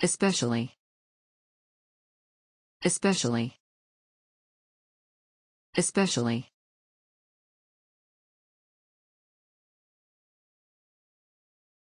Especially. Especially. Especially.